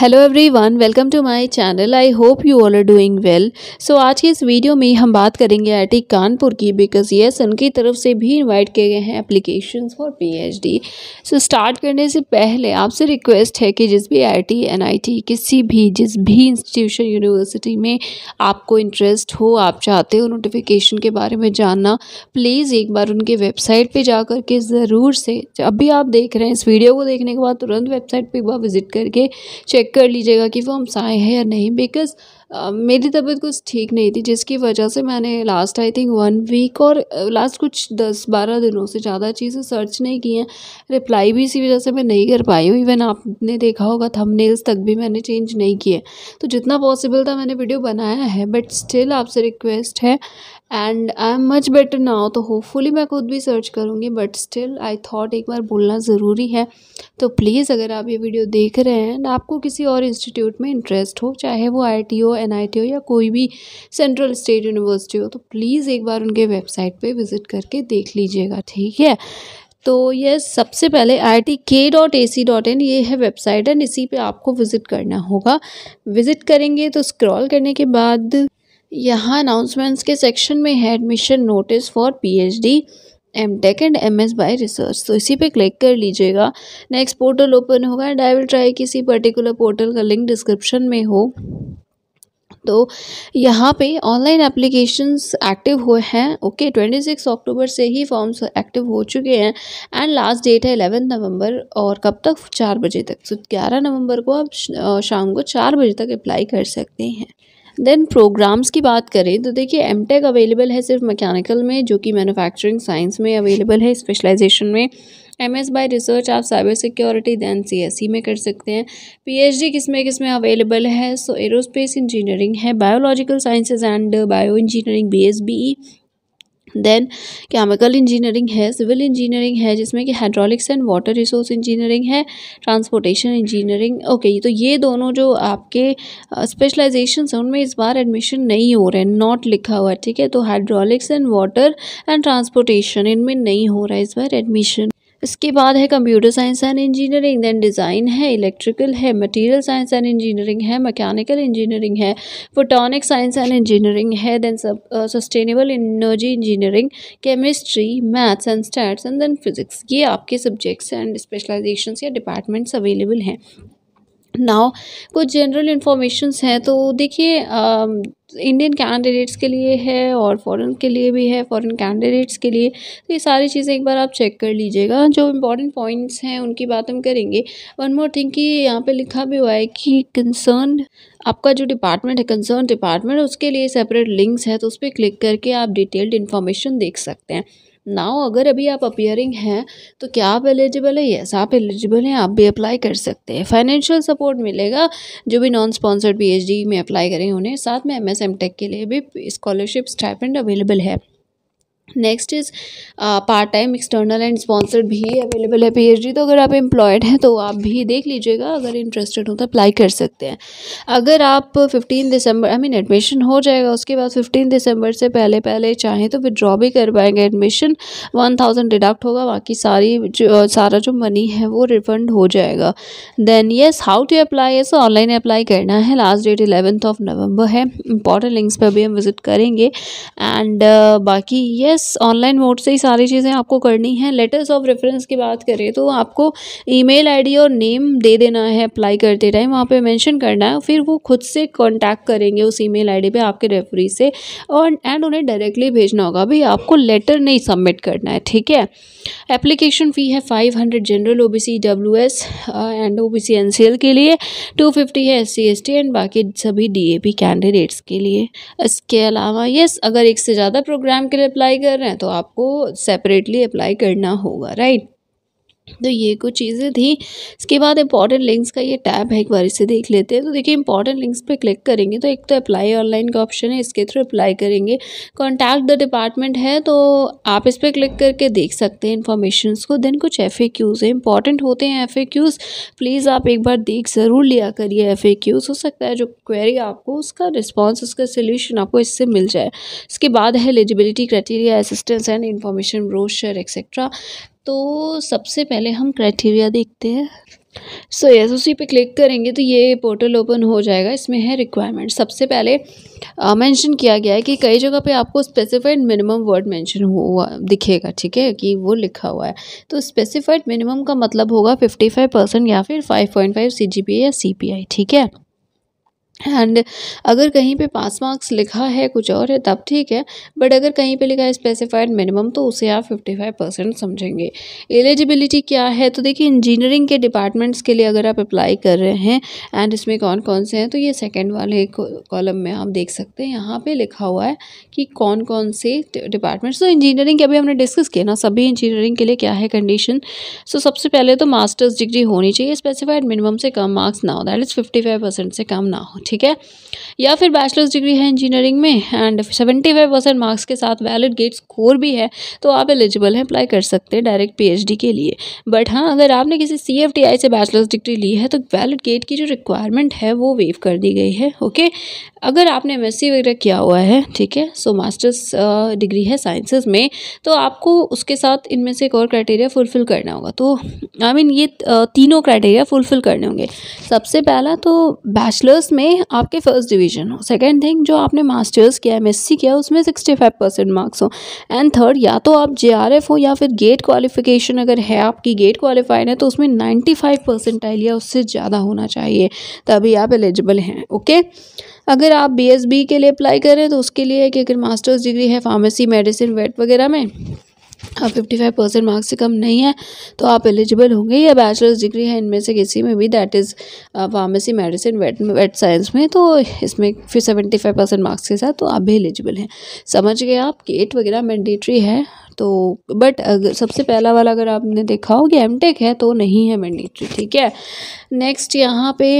hello everyone welcome to my channel I hope you all are doing well so आज के इस video में हम बात करेंगे आईटी कानपुर की बिकॉज यस उनकी तरफ से भी इनवाइट किए गए हैं applications for PhD so start करने से पहले आपसे रिक्वेस्ट है कि जिस भी आईटी एनआईटी किसी भी जिस भी इंस्टीट्यूशन यूनिवर्सिटी में आपको इंटरेस्ट हो आप चाहते हो नोटिफिकेशन के बारे में जानना प्लीज़ एक बार उनके वेबसाइट पर जा के ज़रूर से अभी आप देख रहे हैं इस वीडियो को देखने के बाद तुरंत वेबसाइट पर एक बार विज़िट करके चेक चेक कर लीजिएगा कि वो हम साए हैं या नहीं बिकॉज़ uh, मेरी तबीयत कुछ ठीक नहीं थी जिसकी वजह से मैंने last I think one week और लास्ट uh, कुछ दस बारह दिनों से ज़्यादा चीज़ें सर्च नहीं की हैं रिप्लाई भी इसी वजह से मैं नहीं कर पाई हूँ इवन आपने देखा होगा थंबनेल्स तक भी मैंने चेंज नहीं किए तो जितना पॉसिबल था मैंने वीडियो बनाया है बट स्टिल आपसे रिक्वेस्ट है and I am much better now तो होपफुली मैं खुद भी सर्च करूँगी बट स्टिल आई थॉट एक बार बोलना ज़रूरी है तो प्लीज़ अगर आप ये वीडियो देख रहे हैं आपको किसी और इंस्टीट्यूट में इंटरेस्ट हो चाहे वो आई टी हो एन आई टी हो या कोई भी सेंट्रल स्टेट यूनिवर्सिटी हो तो प्लीज़ एक बार उनके वेबसाइट पर विज़िट करके देख लीजिएगा ठीक है तो ये सबसे पहले I T K dot A C dot in ये है वेबसाइट एंड इसी पे आपको विज़िट करना होगा विज़िट करेंगे तो स्क्रॉल करने के बाद यहाँ अनाउंसमेंट्स के सेक्शन में है admission notice for PhD M tech and M S by research तो इसी पे क्लिक कर लीजिएगा नेक्स्ट पोर्टल ओपन होगा एंड आई विल ट्राई किसी पर्टिकुलर पोर्टल का लिंक डिस्क्रिप्शन में हो तो यहाँ पे ऑनलाइन एप्लीकेशंस एक्टिव हुए हैं ओके ट्वेंटी सिक्स अक्टूबर से ही फॉर्म्स एक्टिव हो चुके हैं एंड लास्ट डेट है एलेवेंथ नवंबर और कब तक चार बजे तक तो ग्यारह नवंबर को आप शाम को चार बजे तक अप्लाई कर सकते हैं देन प्रोग्राम्स की बात करें तो देखिए एम टेक अवेलेबल है सिर्फ मैकेनिकल में जो कि मैनुफैक्चरिंग साइंस में अवेलेबल है स्पेशलाइजेशन में एम एस बाई रिसर्च आप cyber security then C S E में कर सकते हैं पी एच डी किस में किस में अवेलेबल है सो एरोस्पेस इंजीनियरिंग है biological sciences and bio engineering B S B E then chemical engineering है सिविल इंजीनियरिंग है जिसमें कि hydraulics and water resource engineering है ट्रांसपोर्टेशन इंजीनियरिंग ओके तो ये दोनों जो आपके स्पेशलाइजेशन uh, हैं उनमें इस बार एडमिशन नहीं हो रहे हैं नॉट लिखा हुआ है ठीक है तो hydraulics and water and transportation इनमें नहीं हो रहा है इस बार एडमिशन इसके बाद है computer science and engineering then design है इलेक्ट्रिकल है मटेरियल साइंस एंड इंजीनियरिंग है मैकेनिकल इंजीनियरिंग है फोटोनिक साइंस एंड इंजीनियरिंग है then sustainable energy engineering chemistry maths and stats and then physics ये आपके सब्जेक्ट्स एंड स्पेशलाइजेशन या departments available हैं now कुछ जनरल इन्फॉर्मेशंस हैं तो देखिए इंडियन कैंडिडेट्स के लिए है और फॉरेन के लिए भी है फॉरेन कैंडिडेट्स के लिए तो ये सारी चीज़ें एक बार आप चेक कर लीजिएगा जो इम्पॉर्टेंट पॉइंट्स हैं उनकी बात हम करेंगे वन मोर थिंग कि यहाँ पे लिखा भी हुआ है कि कंसर्न आपका जो डिपार्टमेंट है कंसर्न डिपार्टमेंट उसके लिए सेपरेट लिंक्स है तो उस पर क्लिक करके आप डिटेल्ड इन्फॉर्मेशन देख सकते हैं नाउ अगर अभी आप अपियरिंग हैं तो क्या आप एलिजिबल है यस आप एलिजिबल हैं आप भी अप्लाई कर सकते हैं फाइनेंशियल सपोर्ट मिलेगा जो भी नॉन स्पॉन्सर्ड पीएचडी में अप्लाई करें उन्हें साथ में एमएसएम टेक के लिए भी स्कॉलरशिप स्टाइपेंड अवेलेबल है next is part time external and sponsored भी अवेलेबल है पीएचडी तो अगर आप एम्प्लॉयड हैं तो आप भी देख लीजिएगा अगर इंटरेस्टेड हो तो अप्लाई कर सकते हैं अगर आप 15 दिसंबर आई मीन एडमिशन हो जाएगा उसके बाद 15 दिसंबर से पहले पहले चाहें तो विदड्रॉ भी कर पाएंगे एडमिशन 1000 डिडक्ट होगा बाकी सारी जो सारा जो मनी है वो रिफंड हो जाएगा then yes how to apply ये ऑनलाइन अप्लाई करना है last date eleventh of November है इंपॉर्टेंट लिंक्स पर भी हम विज़िट करेंगे एंड uh, बाकी येस बस ऑनलाइन मोड से ही सारी चीज़ें आपको करनी है लेटर्स ऑफ रेफरेंस की बात करें तो आपको ईमेल आईडी और नेम दे देना है अप्लाई करते टाइम वहाँ पे मेंशन करना है फिर वो खुद से कांटेक्ट करेंगे उस ईमेल आईडी पे आपके रेफरी से और एंड उन्हें डायरेक्टली भेजना होगा भाई आपको लेटर नहीं सबमिट करना है ठीक है एप्लीकेशन फ़ी है five hundred general O B C W S and O B C N C L के लिए टू फिफ्टी है S C S T and बाकी सभी डी ए पी कैंडिडेट्स के लिए इसके अलावा यस अगर एक से ज़्यादा प्रोग्राम के लिए अप्लाई कर रहे हैं तो आपको सेपरेटली अप्लाई करना होगा राइट तो ये कुछ चीज़ें थी इसके बाद इंपॉर्टेंट लिंक्स का ये टैब है एक बार इसे देख लेते हैं तो देखिए इंपॉर्टेंट लिंक्स पे क्लिक करेंगे तो एक तो अप्लाई ऑनलाइन का ऑप्शन है इसके थ्रू अप्लाई करेंगे कॉन्टैक्ट द डिपार्टमेंट है तो आप इस पर क्लिक करके देख सकते हैं इन्फॉर्मेशन को देन कुछ एफ ए क्यूज़ है इंपॉर्टेंट होते हैं एफ ए क्यूज़ प्लीज़ आप एक बार देख ज़रूर लिया करिए एफ ए क्यूज़ हो सकता है जो क्वेरी आपको उसका रिस्पॉन्स उसका सोल्यूशन आपको इससे मिल जाए इसके बाद है eligibility criteria assistance and information brochure etcetera तो सबसे पहले हम क्राइटेरिया देखते हैं सो so, यस yes, उसी पे क्लिक करेंगे तो ये पोर्टल ओपन हो जाएगा इसमें है रिक्वायरमेंट सबसे पहले मेंशन किया गया है कि कई जगह पे आपको स्पेसिफाइड मिनिमम वर्ड मेंशन हुआ दिखेगा ठीक है कि वो लिखा हुआ है तो स्पेसिफाइड मिनिमम का मतलब होगा 55 परसेंट या फिर 5.5 सीजीपीए या सी ठीक है एंड अगर कहीं पे पास मार्क्स लिखा है कुछ और है तब ठीक है बट अगर कहीं पे लिखा है स्पेसिफाइड मिनिमम तो उसे आप 55 परसेंट समझेंगे एलिजिबिलिटी क्या है तो देखिए इंजीनियरिंग के डिपार्टमेंट्स के लिए अगर आप अप्लाई कर रहे हैं एंड इसमें कौन कौन से हैं तो ये सेकेंड वाले कॉलम में आप देख सकते हैं यहाँ पर लिखा हुआ है कि कौन कौन से डिपार्टमेंट्स तो इंजीनियरिंग के अभी हमने डिस्कस किया ना सभी इंजीनियरिंग के लिए क्या है कंडीशन सो so, सबसे पहले तो मास्टर्स डिग्री होनी चाहिए स्पेसिफाइड मिनिमम से कम मार्क्स ना हो दैट इज़ फिफ्टी से कम ना हो ठीक है या फिर बैचलर्स डिग्री है इंजीनियरिंग में and seventy five percent marks के साथ वैलिड गेट स्कोर भी है तो आप एलिजिबल हैं अप्लाई कर सकते हैं डायरेक्ट पीएचडी के लिए बट हाँ अगर आपने किसी सी से बैचलर्स डिग्री ली है तो वैलिड गेट की जो रिक्वायरमेंट है वो वेव कर दी गई है ओके अगर आपने एम वगैरह किया हुआ है ठीक है सो मास्टर्स डिग्री है साइंसेस में तो आपको उसके साथ इनमें से एक और क्राइटेरिया फुलफिल करना होगा तो आई I मीन mean, ये तीनों क्राइटेरिया फुलफिल करने होंगे सबसे पहला तो बैचलर्स में आपके फर्स्ट डिवीजन हो सेकेंड थिंग जो आपने मास्टर्स किया एम एस सी किया उसमें सिक्सटी फाइव परसेंट मार्क्स हो एंड थर्ड या तो आप जे आर एफ हो या फिर गेट क्वालिफिकेशन अगर है आपकी गेट क्वालिफाइड है तो उसमें नाइन्टी फाइव आई लिया उससे ज़्यादा होना चाहिए तभी आप एलिजिबल हैं ओके अगर आप बी एस बी के लिए अप्लाई करें तो उसके लिए कि अगर मास्टर्स डिग्री है फार्मेसी मेडिसिन वेट वगैरह में फिफ्टी फाइव परसेंट मार्क्स से कम नहीं है तो आप एलिजिबल होंगे या बैचलर्स डिग्री है इनमें से किसी में भी that is pharmacy medicine vet vet science में तो इसमें फिर सेवेंटी फाइव परसेंट मार्क्स के साथ तो आप भी एलिजिबल हैं समझ गए आप गेट वगैरह मैंडेटरी है तो बट अगर सबसे पहला वाला अगर आपने देखा हो कि एम टेक है तो नहीं है मैंडेटरी ठीक है नेक्स्ट यहाँ पे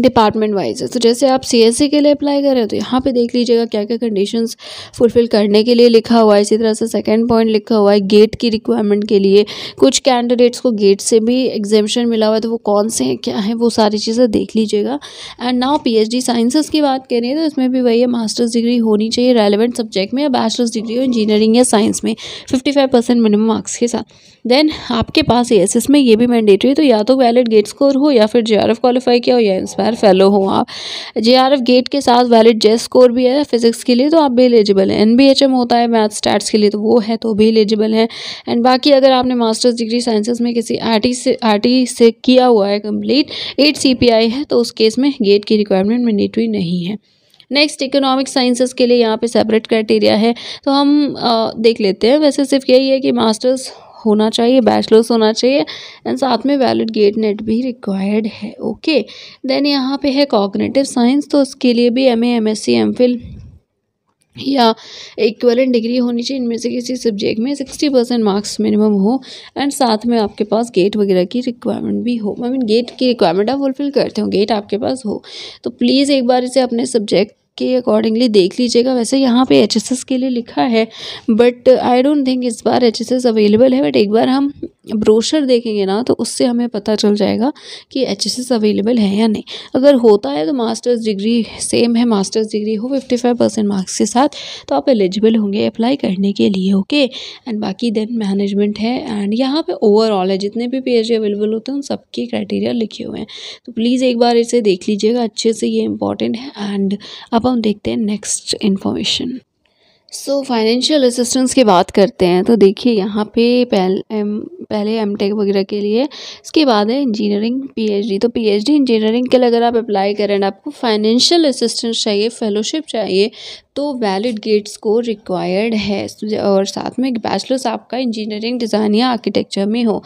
डिपार्टमेंट वाइज है तो जैसे आप सी e के लिए अप्लाई करें तो यहाँ पे देख लीजिएगा क्या क्या कंडीशंस फुलफिल करने के लिए लिखा हुआ है इसी तरह से सेकंड पॉइंट लिखा हुआ है गेट की रिक्वायरमेंट के लिए कुछ कैंडिडेट्स को गेट से भी एग्जामेशन मिला हुआ है तो वो कौन से हैं क्या है वो सारी चीज़ें देख लीजिएगा एंड नाउ पी साइंसेस की बात करें तो इसमें भी वही है मास्टर्स डिग्री होनी चाहिए रेलिवेंट सब्जेक्ट में या बैचलर्स डिग्री हो इंजीनियरिंग या साइंस में fifty five percent minimum marks के साथ देन आपके पास ए में ये भी मैंडेटरी है तो या तो वैलिड गेट स्कोर हो या फिर जे आर क्वालिफाई किया हो या इंस्पायर एस्पायर फेलो हो आप जे गेट के साथ वैलिड जे स्कोर भी है फिजिक्स के लिए तो आप भी एलिजिबल हैं एन होता है मैथ स्टैट्स के लिए तो वो है तो भी एलिजिबल हैं एंड बाकी अगर आपने मास्टर्स डिग्री साइंसेज में किसी आर से आर से किया हुआ है कंप्लीट एट सी है तो उस केस में गेट की रिक्वायरमेंट हुई नहीं है नेक्स्ट इकोनॉमिक साइंसेस के लिए यहाँ पे सेपरेट क्राइटेरिया है तो हम आ, देख लेते हैं वैसे सिर्फ यही है कि मास्टर्स होना चाहिए बैचलर्स होना चाहिए एंड साथ में वैलिड गेट नेट भी रिक्वायर्ड है ओके देन यहाँ पे है कॉग्नेटिव साइंस तो उसके लिए भी M A M S C M phil या इक्वलेंट डिग्री होनी चाहिए इनमें से किसी सब्जेक्ट में सिक्सटी परसेंट मार्क्स मिनिमम हो एंड साथ में आपके पास गेट वगैरह की रिक्वायरमेंट भी हो आई मीन गेट की रिक्वायरमेंट आप फुलफिल करते हो गेट आपके पास हो तो प्लीज़ एक बार इसे अपने सब्जेक्ट के अकॉर्डिंगली देख लीजिएगा वैसे यहाँ पे एच के लिए लिखा है बट आई डोंट थिंक इस बार एच अवेलेबल है बट एक बार हम ब्रोशर देखेंगे ना तो उससे हमें पता चल जाएगा कि एच अवेलेबल है या नहीं अगर होता है तो मास्टर्स डिग्री सेम है मास्टर्स डिग्री हो फिफ्टी फाइव परसेंट मार्क्स के साथ तो आप एलिजिबल होंगे अप्लाई करने के लिए ओके एंड बाकी देन मैनेजमेंट है एंड यहाँ पे ओवरऑल है जितने भी पी अवेलेबल होते हैं उन सबके क्राइटेरिया लिखे हुए हैं तो प्लीज़ एक बार इसे देख लीजिएगा अच्छे से ये इंपॉर्टेंट है एंड अब हम देखते हैं next information so financial assistance की बात करते हैं तो देखिए यहाँ पे पहल एम पहले एम टेक वगैरह के लिए इसके बाद है इंजीनियरिंग पीएचडी तो पीएचडी इंजीनियरिंग के लिए अगर आप अप्लाई करें आपको फाइनेंशियल असिस्टेंस चाहिए फेलोशिप चाहिए तो वैलिड गेट्स को रिक्वायर्ड है और साथ में बैचलर्स आपका इंजीनियरिंग डिज़ाइन या आर्किटेक्चर में हो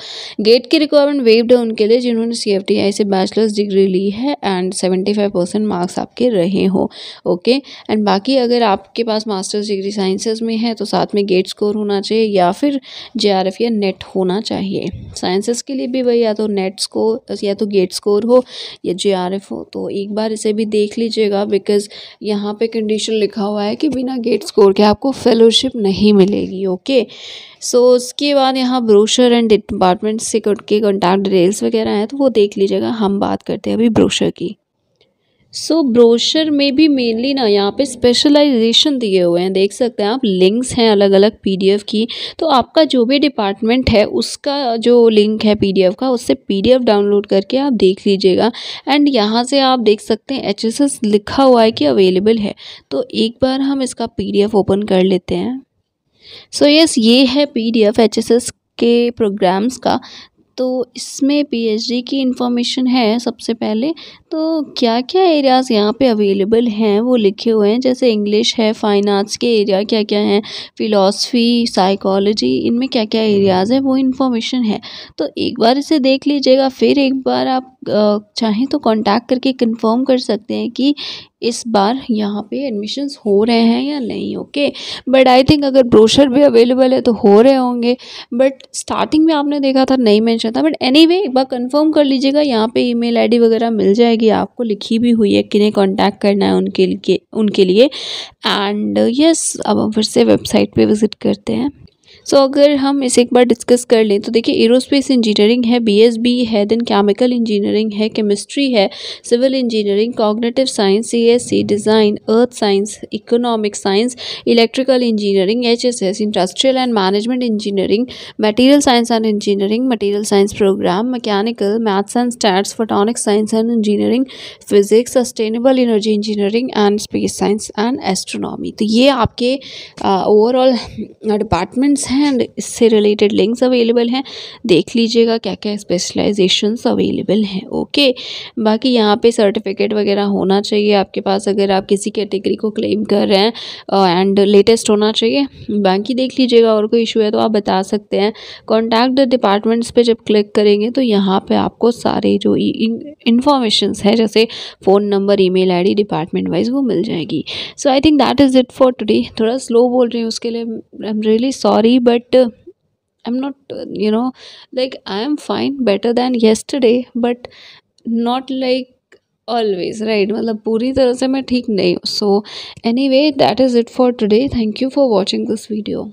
गेट की रिक्वायरमेंट वेव्ड है उनके लिए जिन्होंने सी से बैचलर्स डिग्री ली है and seventy five percent marks आपके रहे हो ओके एंड बाकी अगर आपके पास मास्टर्स डिग्री साइंसेज में है तो साथ में गेट स्कोर होना चाहिए या फिर जे या नेट होना चाहिए साइंसेस के लिए भी वही या तो नेट स्कोर या तो गेट स्कोर हो या जे हो तो एक बार इसे भी देख लीजिएगा बिकॉज यहाँ पे कंडीशन लिखा हुआ हुआ है कि बिना गेट स्कोर के आपको फेलोशिप नहीं मिलेगी ओके सो so, उसके बाद यहाँ ब्रोशर एंड डिपार्टमेंट से के कॉन्टैक्ट डिटेल्स वगैरह हैं तो वो देख लीजिएगा हम बात करते हैं अभी ब्रोशर की सो so, ब्रोशर में भी मेनली ना यहाँ पे स्पेशलाइजेशन दिए हुए हैं देख सकते हैं आप लिंक्स हैं अलग अलग पीडीएफ की तो आपका जो भी डिपार्टमेंट है उसका जो लिंक है पीडीएफ का उससे पीडीएफ डाउनलोड करके आप देख लीजिएगा एंड यहाँ से आप देख सकते हैं एचएसएस लिखा हुआ है कि अवेलेबल है तो एक बार हम इसका पी ओपन कर लेते हैं सो so, यस yes, ये है पी डी के प्रोग्राम्स का तो इसमें पीएचडी की इन्फॉर्मेशन है सबसे पहले तो क्या क्या एरियाज़ यहाँ पे अवेलेबल हैं वो लिखे हुए हैं जैसे इंग्लिश है फ़ाइन आर्ट्स के एरिया क्या क्या हैं फ़िलासफ़ी साइकोलॉजी इनमें क्या क्या एरियाज़ हैं वो इन्फॉर्मेशन है तो एक बार इसे देख लीजिएगा फिर एक बार आप चाहें तो कांटेक्ट करके कंफर्म कर सकते हैं कि इस बार यहाँ पे एडमिशन्स हो रहे हैं या नहीं ओके बट आई थिंक अगर ब्रोशर भी अवेलेबल है तो हो रहे होंगे बट स्टार्टिंग में आपने देखा था नहीं मैंशन था बट एनी anyway, एक बार कंफर्म कर लीजिएगा यहाँ पे ईमेल आईडी वगैरह मिल जाएगी आपको लिखी भी हुई है किन्हें कांटेक्ट करना है उनके लिए उनके लिए एंड यस yes, अब हम फिर से वेबसाइट पर विज़िट करते हैं सो अगर हम इसे एक बार डिस्कस कर लें तो देखिए एरोस्पेस इंजीनियरिंग है बीएसबी है देन केमिकल इंजीनियरिंग है केमिस्ट्री है civil engineering cognitive science C design earth science economic science electrical engineering S industrial and management engineering material science and engineering material science program mechanical maths and stats photonic science and engineering physics sustainable energy engineering and space science and astronomy तो ये आपके overall uh, departments हैं and इससे related links available हैं देख लीजिएगा क्या क्या स्पेशलाइजेशन अवेलेबल हैं ओके बाकी यहाँ पे सर्टिफिकेट वगैरह होना चाहिए आपके पास अगर आप किसी कैटेगरी को क्लेम कर रहे हैं एंड लेटेस्ट होना चाहिए बाकी देख लीजिएगा और कोई इशू है तो आप बता सकते हैं कॉन्टैक्ट डिपार्टमेंट्स पर जब क्लिक करेंगे तो यहाँ पर आपको सारे जो इन्फॉर्मेशन है जैसे phone number email department wise वो मिल जाएगी so I think that is it for today थोड़ा स्लो बोल रही हूँ उसके लिए I am really sorry but uh, i'm not uh, you know like i am fine better than yesterday but not like always right मतलब पूरी तरह से मैं ठीक नहीं हूँ so anyway that is it for today thank you for watching this video